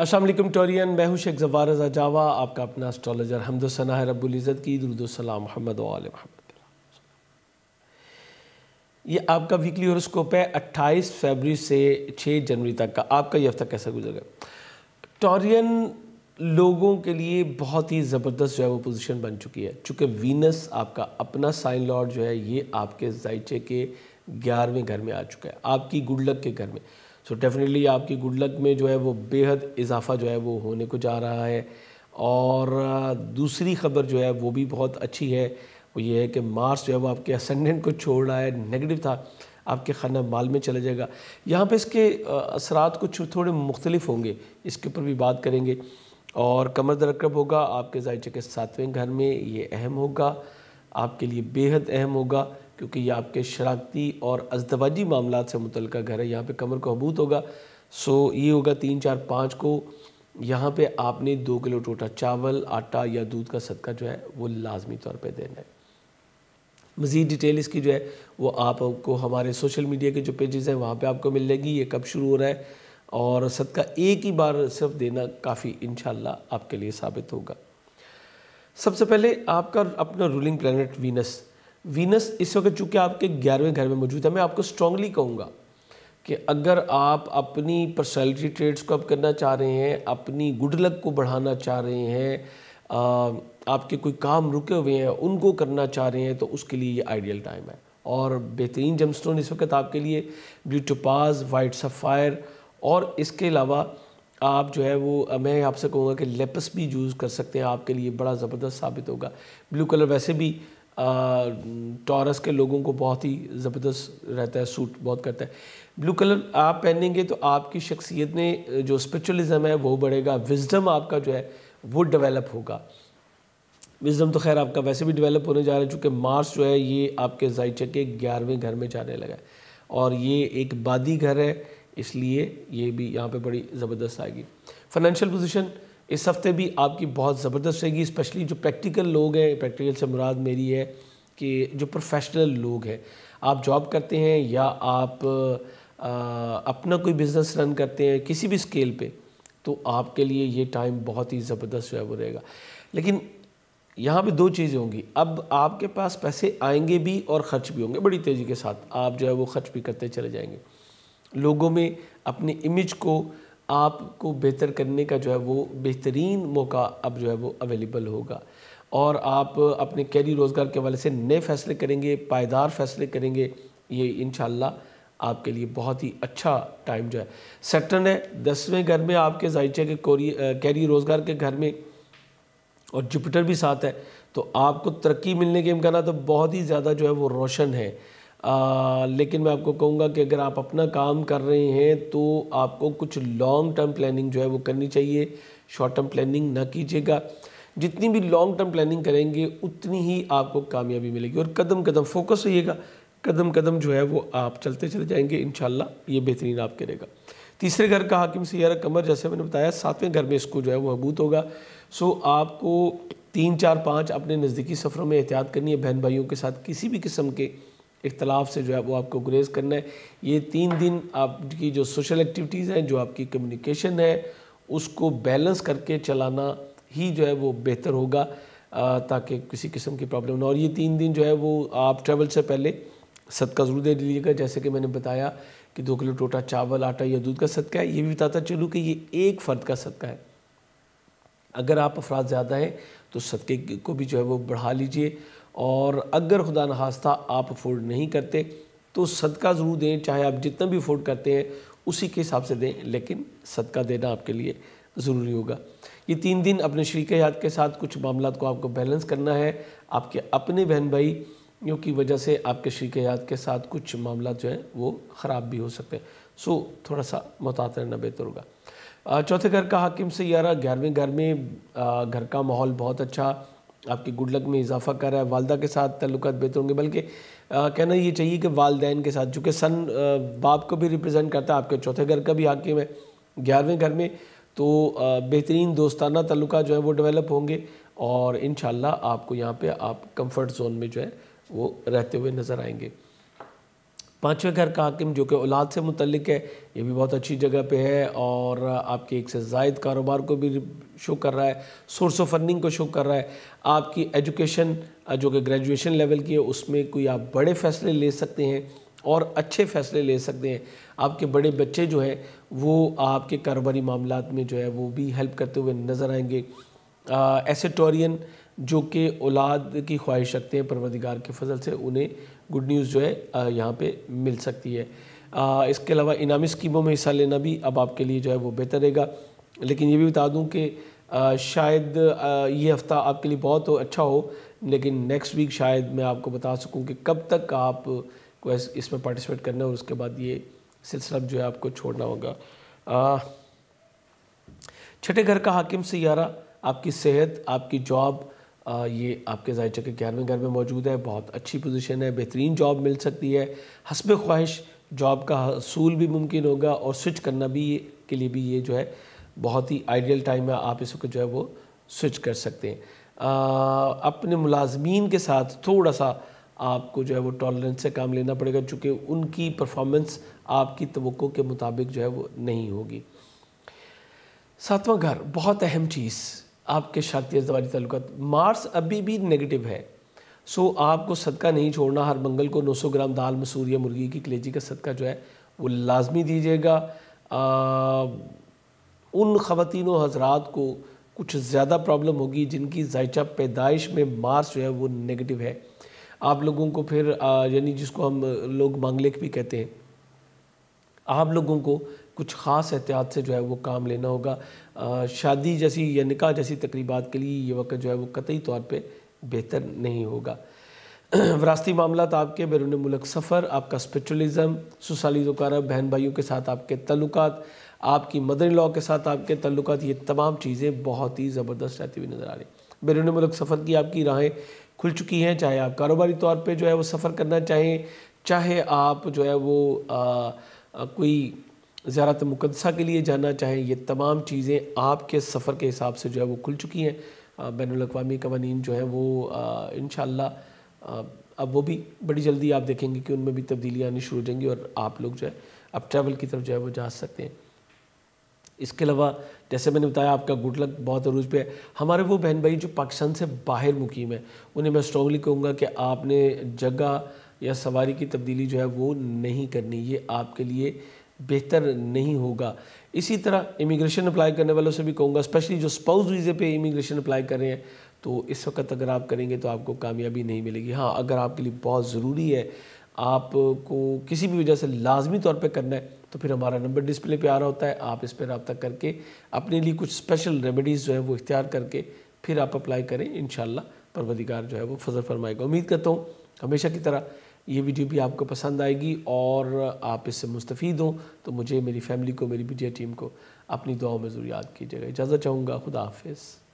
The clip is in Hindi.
असलम टोरियन मैं हूँ शेख जवार रजा जावा आपका अपना एस्ट्रोलॉजर हमदोसना रबुल्ज़त की दरुदोसलाम मोहम्मद महमद ये आपका वीकली हॉरोस्कोप है 28 फरवरी से 6 जनवरी तक का आपका ये हफ्ता कैसा गुजर गुजरेगा टोरियन लोगों के लिए बहुत ही ज़बरदस्त जो है वो पोजीशन बन चुकी है चूँकि वीनस आपका अपना साइन लॉर्ड जो है ये आपके जायचे के ग्यारहवें घर में आ चुका है आपकी गुड लक के घर में सो डेफिनेटली आपकी गुड लक में जो है वो बेहद इजाफा जो है वो होने को जा रहा है और दूसरी खबर जो है वो भी बहुत अच्छी है वो ये है कि मार्स जो है वो आपके असेंडेंट को छोड़ रहा है नेगेटिव था आपके खाना माल में चला जाएगा यहाँ पे इसके असरात कुछ थोड़े मुख्तलिफ होंगे इसके ऊपर भी बात करेंगे और कमर दरकब होगा आपके जायचे के सातवें घर में ये अहम होगा आपके लिए बेहद अहम होगा क्योंकि ये आपके शराकती और अजदवाजी मामला से मुतलका घर है यहाँ पर कमर को हबूत होगा सो ये होगा तीन चार पाँच को यहाँ पे आपने दो किलो टोटा चावल आटा या दूध का सदका जो है वो लाजमी तौर पे देना है मज़ीद डिटेल इसकी जो है वो आपको हमारे सोशल मीडिया के जो पेजेस हैं वहाँ पे आपको मिल जाएगी ये कब शुरू हो रहा है और सदका एक ही बार सिर्फ देना काफ़ी इन आपके लिए साबित होगा सबसे पहले आपका अपना रूलिंग प्लानट वीनस वीनस इस वक्त चूँकि आपके ग्यारहवें घर में मौजूद है मैं आपको स्ट्रांगली कहूँगा कि अगर आप अपनी पर्सनैलिटी ट्रेड्स को आप करना चाह रहे हैं अपनी गुड लक को बढ़ाना चाह रहे हैं आपके कोई काम रुके हुए हैं उनको करना चाह रहे हैं तो उसके लिए ये आइडियल टाइम है और बेहतरीन जमस्टोन इस वक्त आपके लिए ब्लू टोपाज वाइट सफ़ायर और इसके अलावा आप जो है वो मैं आपसे कहूँगा कि लेपस भी यूज़ कर सकते हैं आपके लिए बड़ा ज़बरदस्त साबित होगा ब्लू कलर वैसे भी टॉरस के लोगों को बहुत ही ज़बरदस्त रहता है सूट बहुत करता है ब्लू कलर आप पहनेंगे तो आपकी शख्सियत में जो स्परिचुअलिज़म है वो बढ़ेगा विजडम आपका जो है वो डेवलप होगा विजडम तो खैर आपका वैसे भी डेवलप होने जा रहा है चूँकि मार्स जो है ये आपके जायचे के ग्यारहवें घर में जाने लगा है और ये एक बादी घर है इसलिए ये भी यहाँ पे बड़ी ज़बरदस्त आएगी फाइनेंशियल पोजीशन इस हफ्ते भी आपकी बहुत ज़बरदस्त रहेगी स्पेशली जो प्रैक्टिकल लोग हैं प्रैक्टिकल से मुराद मेरी है कि जो प्रोफेशनल लोग हैं आप जॉब करते हैं या आप आ, अपना कोई बिज़नेस रन करते हैं किसी भी स्केल पे तो आपके लिए ये टाइम बहुत ही ज़बरदस्त जो है वो रहेगा लेकिन यहाँ पे दो चीज़ें होंगी अब आपके पास पैसे आएंगे भी और ख़र्च भी होंगे बड़ी तेज़ी के साथ आप जो है वो ख़र्च भी करते चले जाएंगे लोगों में अपनी इमेज को आपको बेहतर करने का जो है वो बेहतरीन मौका अब जो है वो अवेलेबल होगा और आप अपने कैरी रोज़गार के हवाले से नए फैसले करेंगे पायदार फैसले करेंगे ये इन आपके लिए बहुत ही अच्छा टाइम जो है सेटन है दसवें घर में आपके जायचे के कोरी कैरी रोज़गार के घर में और जुपिटर भी साथ है तो आपको तरक्की मिलने के इम्कान तो बहुत ही ज़्यादा जो है वो रोशन है आ, लेकिन मैं आपको कहूँगा कि अगर आप अपना काम कर रहे हैं तो आपको कुछ लॉन्ग टर्म प्लानिंग जो है वो करनी चाहिए शॉर्ट टर्म प्लानिंग ना कीजिएगा जितनी भी लॉन्ग टर्म प्लानिंग करेंगे उतनी ही आपको कामयाबी मिलेगी और कदम कदम फोकस रहिएगा कदम कदम जो है वो आप चलते चले जाएंगे इन ये बेहतरीन आप करेगा तीसरे घर का हाकिम सैारा कमर जैसे मैंने बताया सातवें घर में इसको जो है वो मबूत होगा सो आपको तीन चार पाँच अपने नज़दीकी सफ़रों में एहतियात करनी है बहन भाइयों के साथ किसी भी किस्म के इख्तलाफ से जो है वो आपको गुरेज करना है ये तीन दिन आपकी जो सोशल एक्टिविटीज़ हैं जो आपकी कम्युनिकेशन है उसको बैलेंस करके चलाना ही जो है वो बेहतर होगा ताकि किसी किस्म की प्रॉब्लम ना और ये तीन दिन जो है वो आप ट्रैवल से पहले सदका ज़रूर दे लीजिएगा जैसे कि मैंने बताया कि दो किलो टोटा चावल आटा या दूध का सदका है ये भी बताता चलूँ कि ये एक फ़र्द का सदका है अगर आप अफराद ज़्यादा हैं तो सदके को भी जो है वो बढ़ा लीजिए और अगर खुदा नखास्ता आप अफोर्ड नहीं करते तो सदका ज़रूर दें चाहे आप जितना भी अफोर्ड करते हैं उसी के हिसाब से दें लेकिन सदका देना आपके लिए ज़रूरी होगा ये तीन दिन अपने शरीक याद के साथ कुछ मामला को आपको बैलेंस करना है आपके अपने बहन भाई की वजह से आपके शरीक याद के साथ कुछ मामला जो हैं वो ख़राब भी हो सकते हैं सो थोड़ा सा मुहतात रहना बेहतर होगा चौथे घर का हाकिम से यारा ग्यारहवें घर में घर का माहौल बहुत अच्छा आपकी गुड लक में इजाफा कर रहा है वालदा के साथ तल्लुक बेहतर होंगे बल्कि कहना ये चाहिए कि वालदेन के साथ चूँकि सन बाप को भी रिप्रजेंट करता है आपके चौथे घर का भी हाकिम है ग्यारहवें घर में तो बेहतरीन दोस्ताना तल्लुक जो है वो डेवलप होंगे और इन आपको यहाँ पर आप कम्फर्ट जोन में जो है वो रहते हुए नज़र आएंगे पाँचवें घर का हाकिम जो कि औलाद से मुतलिक है ये भी बहुत अच्छी जगह पे है और आपके एक से जायद कारोबार को भी शो कर रहा है सोर्स ऑफ अर्निंग को शो कर रहा है आपकी एजुकेशन जो कि ग्रेजुएशन लेवल की है उसमें कोई आप बड़े फ़ैसले ले सकते हैं और अच्छे फ़ैसले ले सकते हैं आपके बड़े बच्चे जो हैं वो आपके कारोबारी मामला में जो है वो भी हेल्प करते हुए नज़र आएंगे एसेटोरियन जो कि औलाद की ख्वाहिश रखते हैं परवरदिगार के फजल से उन्हें गुड न्यूज़ जो है यहाँ पे मिल सकती है आ, इसके अलावा इनामी स्कीमों में हिस्सा लेना भी अब आपके लिए जो है वो बेहतर रहेगा लेकिन ये भी बता दूँ कि शायद ये हफ़्ता आपके लिए बहुत हो तो अच्छा हो लेकिन नेक्स्ट वीक शायद मैं आपको बता सकूँ कि कब तक आप को इसमें पार्टिसिपेट करना है और उसके बाद ये सिलसिला जो है आपको छोड़ना होगा छठे घर का हाकिम सयारा आपकी सेहत आपकी जॉब ये आपके जायचे के ग्यारहवें घर में मौजूद है बहुत अच्छी पोजीशन है बेहतरीन जॉब मिल सकती है हसब ख्वाहिश जॉब का हसूल भी मुमकिन होगा और स्विच करना भी के लिए भी ये जो है बहुत ही आइडियल टाइम है आप इसको जो है वो स्विच कर सकते हैं आ, अपने मुलाजमीन के साथ थोड़ा सा आपको जो है वो टॉलरेंस से काम लेना पड़ेगा चूँकि उनकी परफॉर्मेंस आपकी तो के मुताबिक जो है वो नहीं होगी सातवां घर बहुत अहम चीज़ आपके शाक्ति जवारी ताल्लुक मार्स अभी भी नेगेटिव है सो आपको सदका नहीं छोड़ना हर मंगल को 900 ग्राम दाल मसूर या मुर्गी की कलेजी का सदका जो है वो लाजमी दीजिएगा उन खातिनों हजरात को कुछ ज़्यादा प्रॉब्लम होगी जिनकी जायचा पैदाइश में मार्स जो है वो नेगेटिव है आप लोगों को फिर यानी जिसको हम लोग मांगलिक भी कहते हैं आप लोगों को कुछ ख़ास एहतियात से जो है वो काम लेना होगा आ, शादी जैसी या निकाह जैसी तकरीबा के लिए ये वक्त जो है वो कतई तौर पर बेहतर नहीं होगा वरासती मामला आपके बैरून मुल्क सफ़र आपका स्परिचुलज़म सुसाली जुकार बहन भाइयों के साथ आपके तल्लक आपकी मदर इन लॉ के साथ आपके तल्लक ये तमाम चीज़ें बहुत ही ज़बरदस्त रहती हुई नज़र आ रही बैरून मुल्क सफ़र की आपकी राहें खुल चुकी हैं चाहे आप कारोबारी तौर पर जो है वो सफ़र करना चाहें चाहे आप जो है वो आ, कोई ज़्यारत मुकदसा के लिए जाना चाहें ये तमाम चीज़ें आपके सफ़र के हिसाब से जो है वो खुल चुकी हैं बैन अवी कवानीन जो है वो इन अब वो भी बड़ी जल्दी आप देखेंगे कि उनमें भी तब्दीलियाँ आनी शुरू हो जाएंगी और आप लोग जो है अब ट्रैवल की तरफ जो है वो जा सकते हैं इसके अलावा जैसे मैंने बताया आपका गुड लक बहुत अरूज पे है हमारे वो बहन भाई जो पाकिस्तान से बाहर मुकीम है उन्हें मैं स्ट्रॉगली कहूँगा कि आपने जगह या सवारी की तब्दीली जो है वो नहीं करनी ये आपके लिए बेहतर नहीं होगा इसी तरह इमिग्रेशन अप्लाई करने वालों से भी कहूँगा स्पेशली जो स्पाउस वीज़े पे इमिग्रेशन अप्लाई कर रहे हैं तो इस वक्त अगर आप करेंगे तो आपको कामयाबी नहीं मिलेगी हाँ अगर आपके लिए बहुत ज़रूरी है आपको किसी भी वजह से लाजमी तौर पे करना है तो फिर हमारा नंबर डिस्प्ले पर आ रहा होता है आप इस पर रबता करके अपने लिए कुछ स्पेशल रेमडीज़ जो है वो इख्तियार करके फिर आप अप्लाई करें इन परवदिगार जो है वो फजल फरमाएगा उम्मीद करता हूँ हमेशा की तरह ये वीडियो भी आपको पसंद आएगी और आप इससे मुस्तफ़ हों तो मुझे मेरी फैमिली को मेरी मीडिया टीम को अपनी दुआओं में ज़रूर याद कीजिएगा इजाज़त चाहूँगा खुदा हाफिज़